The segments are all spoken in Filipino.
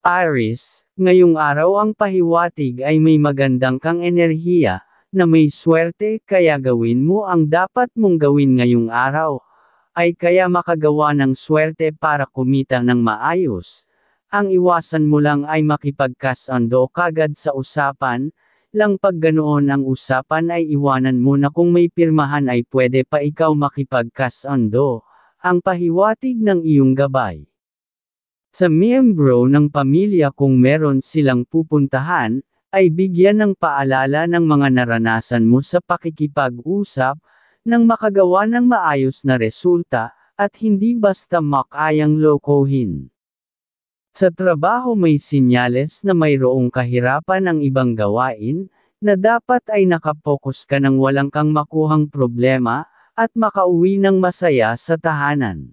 Aris, ngayong araw ang pahiwatig ay may magandang kang enerhiya, na may swerte kaya gawin mo ang dapat mong gawin ngayong araw, ay kaya makagawa ng swerte para kumita ng maayos. Ang iwasan mo lang ay makipagkasando kagad sa usapan, lang pag ganoon ang usapan ay iwanan mo na kung may pirmahan ay pwede pa ikaw makipagkasando. Ang pahiwatig ng iyong gabay. Sa miyembro ng pamilya kung meron silang pupuntahan, ay bigyan ng paalala ng mga naranasan mo sa pakikipag-usap, nang makagawa ng maayos na resulta, at hindi basta makayang lokohin. Sa trabaho may sinyales na mayroong kahirapan ang ibang gawain, na dapat ay nakapokus ka ng walang kang makuhang problema, at makauwi ng masaya sa tahanan.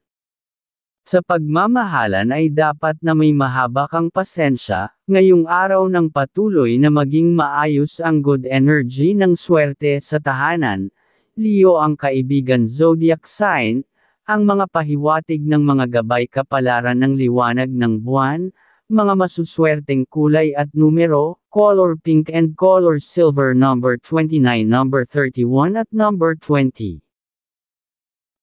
Sa pagmamahalan ay dapat na may mahaba kang pasensya, ngayong araw ng patuloy na maging maayos ang good energy ng swerte sa tahanan. Leo ang kaibigan zodiac sign, ang mga pahiwatig ng mga gabay kapalaran ng liwanag ng buwan, mga masuswerteng kulay at numero, color pink and color silver number 29, number 31 at number 20.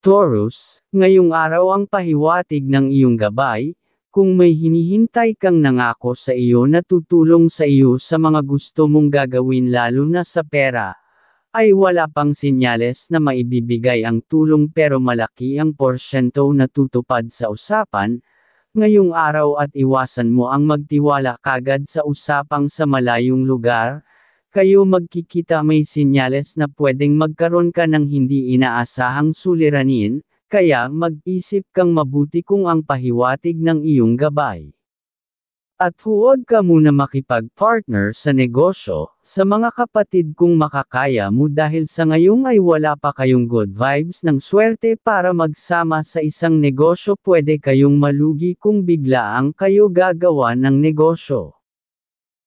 Taurus, ngayong araw ang pahiwatig ng iyong gabay, kung may hinihintay kang nangako sa iyo na tutulong sa iyo sa mga gusto mong gagawin lalo na sa pera, ay wala pang sinyales na maibibigay ang tulong pero malaki ang porsyento na tutupad sa usapan, ngayong araw at iwasan mo ang magtiwala kagad sa usapang sa malayong lugar, kayo magkikita may sinyales na pwedeng magkaroon ka ng hindi inaasahang suliranin, kaya mag-isip kang mabuti kung ang pahiwatig ng iyong gabay. At huwag ka muna makipag-partner sa negosyo, sa mga kapatid kung makakaya mo dahil sa ngayon ay wala pa kayong good vibes ng swerte para magsama sa isang negosyo pwede kayong malugi kung biglaang kayo gagawa ng negosyo.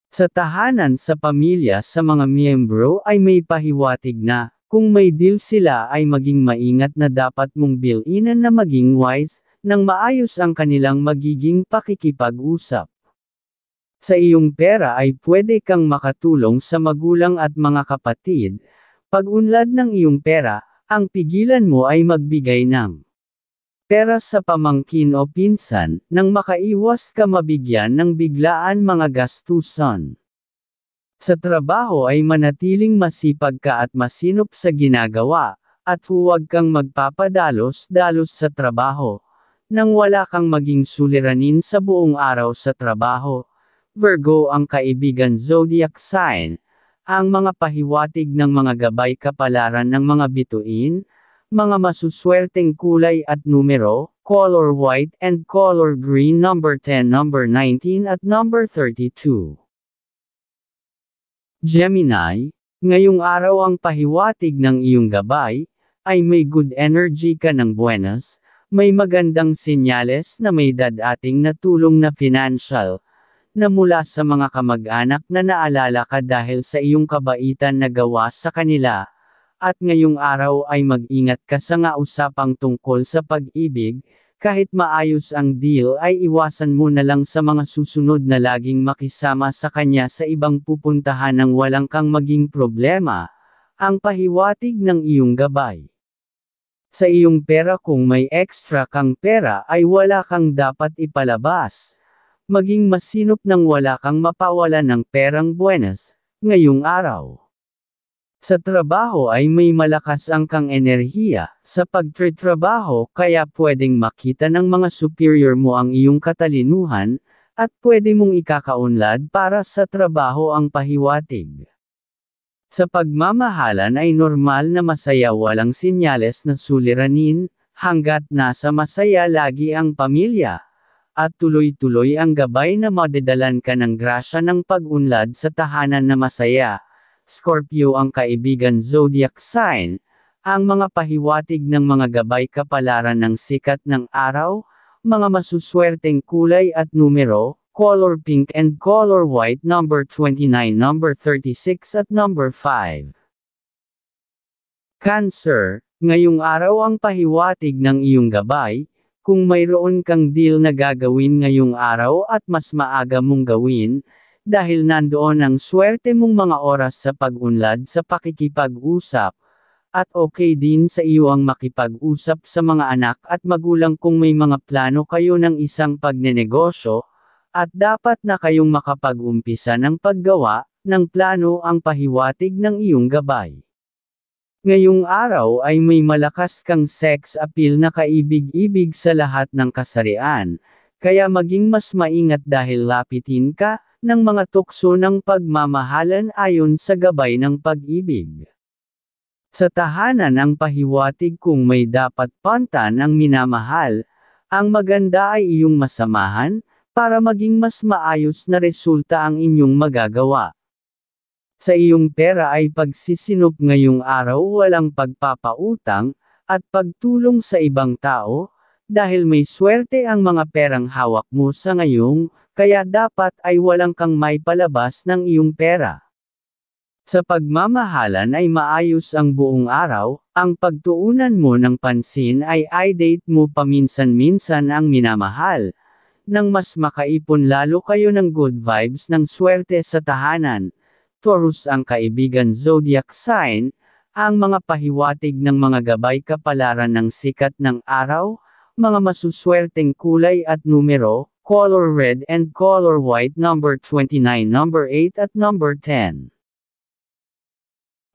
Sa tahanan sa pamilya sa mga miyembro ay may pahiwatig na, kung may deal sila ay maging maingat na dapat mong bil'inan na maging wise, nang maayos ang kanilang magiging pakikipag-usap. Sa iyong pera ay pwede kang makatulong sa magulang at mga kapatid, pag-unlad ng iyong pera, ang pigilan mo ay magbigay ng pera sa pamangkin o pinsan, nang makaiwas ka mabigyan ng biglaan mga gastusan. Sa trabaho ay manatiling masipag ka at masinop sa ginagawa, at huwag kang magpapadalos-dalos sa trabaho, nang wala kang maging suliranin sa buong araw sa trabaho. Virgo ang kaibigan zodiac sign, ang mga pahiwatig ng mga gabay kapalaran ng mga bituin, mga masuswerteng kulay at numero, color white and color green number 10, number 19 at number 32. Gemini, ngayong araw ang pahiwatig ng iyong gabay, ay may good energy ka ng buenas, may magandang sinyales na may dadating na tulong na financial, na mula sa mga kamag-anak na naalala ka dahil sa iyong kabaitan na gawa sa kanila, at ngayong araw ay mag-ingat ka sa nga usapang tungkol sa pag-ibig, kahit maayos ang deal ay iwasan mo na lang sa mga susunod na laging makisama sa kanya sa ibang pupuntahan nang walang kang maging problema. Ang pahiwatig ng iyong gabay. Sa iyong pera kung may extra kang pera ay wala kang dapat ipalabas. Maging masinop nang wala kang mapawala ng perang buenas, ngayong araw. Sa trabaho ay may malakas ang kang enerhiya, sa pagtratrabaho kaya pwedeng makita ng mga superior mo ang iyong katalinuhan, at pwede mong ikakaunlad para sa trabaho ang pahiwatig. Sa pagmamahalan ay normal na masaya walang sinyales na suliranin, hanggat nasa masaya lagi ang pamilya, at tuloy-tuloy ang gabay na madedalan ka ng grasya ng pagunlad sa tahanan na masaya. Scorpio ang kaibigan zodiac sign, ang mga pahiwatig ng mga gabay kapalaran ng sikat ng araw, mga masuswerteng kulay at numero, color pink and color white number 29, number 36 at number 5. Cancer, ngayong araw ang pahiwatig ng iyong gabay, kung mayroon kang deal na gagawin ngayong araw at mas maaga mong gawin, dahil nandoon ang swerte mong mga oras sa pag-unlad sa pakikipag-usap, at okay din sa iyo ang makipag-usap sa mga anak at magulang kung may mga plano kayo ng isang pagnenegosyo, at dapat na kayong makapag-umpisa ng paggawa ng plano ang pahiwatig ng iyong gabay. Ngayong araw ay may malakas kang sex appeal na kaibig-ibig sa lahat ng kasarian, kaya maging mas maingat dahil lapitin ka ng mga tukso ng pagmamahalan ayon sa gabay ng pag-ibig. Sa tahanan ang pahiwatig kung may dapat pantan ng minamahal, ang maganda ay iyong masamahan, para maging mas maayos na resulta ang inyong magagawa. Sa iyong pera ay pagsisinop ngayong araw walang pagpapautang, at pagtulong sa ibang tao, dahil may swerte ang mga perang hawak mo sa ngayong, kaya dapat ay walang kang may palabas ng iyong pera. Sa pagmamahalan ay maayos ang buong araw, ang pagtuunan mo ng pansin ay i-date mo paminsan-minsan ang minamahal, nang mas makaipon lalo kayo ng good vibes ng swerte sa tahanan. Taurus ang kaibigan zodiac sign, ang mga pahiwatig ng mga gabay kapalaran ng sikat ng araw, mga masuswerteng kulay at numero, color red and color white number 29, number 8 at number 10.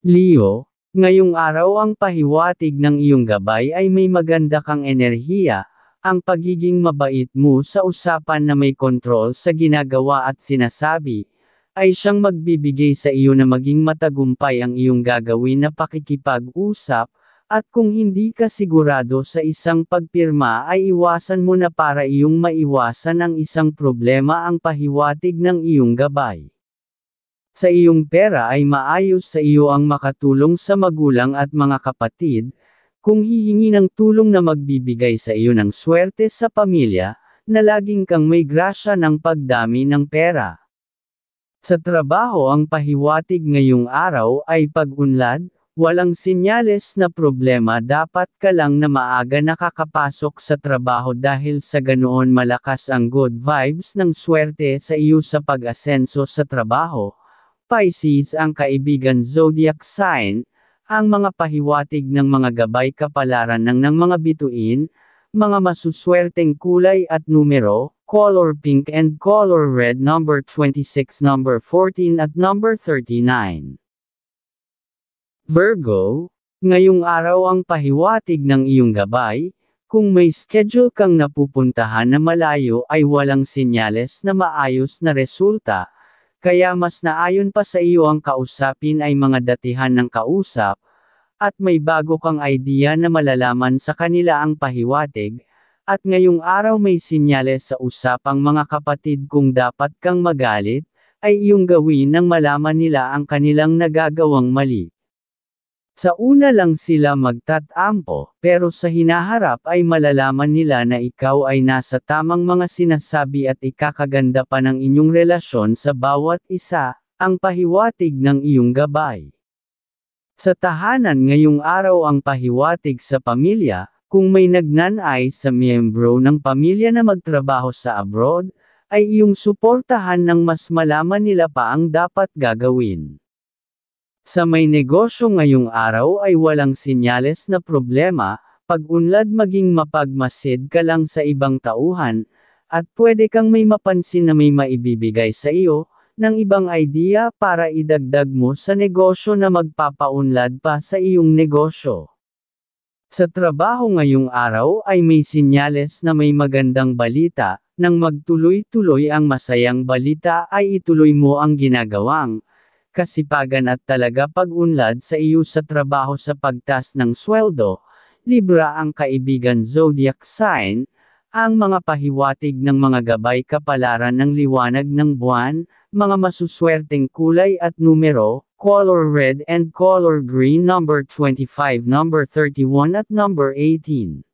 Leo, ngayong araw ang pahiwatig ng iyong gabay ay may maganda kang enerhiya, ang pagiging mabait mo sa usapan na may kontrol sa ginagawa at sinasabi, ay siyang magbibigay sa iyo na maging matagumpay ang iyong gagawin na pakikipag-usap, at kung hindi ka sigurado sa isang pagpirma ay iwasan mo na para iyong maiwasan ang isang problema ang pahiwatig ng iyong gabay. Sa iyong pera ay maayos sa iyo ang makatulong sa magulang at mga kapatid, kung hihingi ng tulong na magbibigay sa iyo ng swerte sa pamilya, na laging kang may grasya ng pagdami ng pera. Sa trabaho ang pahiwatig ngayong araw ay pag-unlad, Walang sinyales na problema dapat ka lang na maaga nakakapasok sa trabaho dahil sa ganoon malakas ang good vibes ng swerte sa iyo sa pag-asenso sa trabaho. Pisces ang kaibigan zodiac sign, ang mga pahiwatig ng mga gabay kapalaran ng, ng mga bituin, mga masuswerteng kulay at numero, color pink and color red number 26 number 14 at number 39. Virgo, ngayong araw ang pahiwatig ng iyong gabay, kung may schedule kang napupuntahan na malayo ay walang sinyales na maayos na resulta, kaya mas naayon pa sa iyo ang kausapin ay mga datihan ng kausap, at may bago kang idea na malalaman sa kanila ang pahiwatig, at ngayong araw may sinyales sa usapang mga kapatid kung dapat kang magalit, ay iyong gawin nang malaman nila ang kanilang nagagawang mali. Sa una lang sila magtatampo, pero sa hinaharap ay malalaman nila na ikaw ay nasa tamang mga sinasabi at ikakaganda pa ng inyong relasyon sa bawat isa, ang pahiwatig ng iyong gabay. Sa tahanan ngayong araw ang pahiwatig sa pamilya, kung may nagnanay sa miyembro ng pamilya na magtrabaho sa abroad, ay iyong suportahan nang mas malaman nila pa ang dapat gagawin. Sa may negosyo ngayong araw ay walang sinyales na problema, pag-unlad maging mapagmasid ka lang sa ibang tauhan, at pwede kang may mapansin na may maibibigay sa iyo, ng ibang idea para idagdag mo sa negosyo na magpapaunlad pa sa iyong negosyo. Sa trabaho ngayong araw ay may sinyales na may magandang balita, nang magtuloy-tuloy ang masayang balita ay ituloy mo ang ginagawang, kasipagan at talaga pag-unlad sa iyo sa trabaho sa pagtas ng sweldo, Libra ang kaibigan zodiac sign, ang mga pahiwatig ng mga gabay kapalaran ng liwanag ng buwan, mga masuswerteng kulay at numero, color red and color green number 25, number 31 at number 18.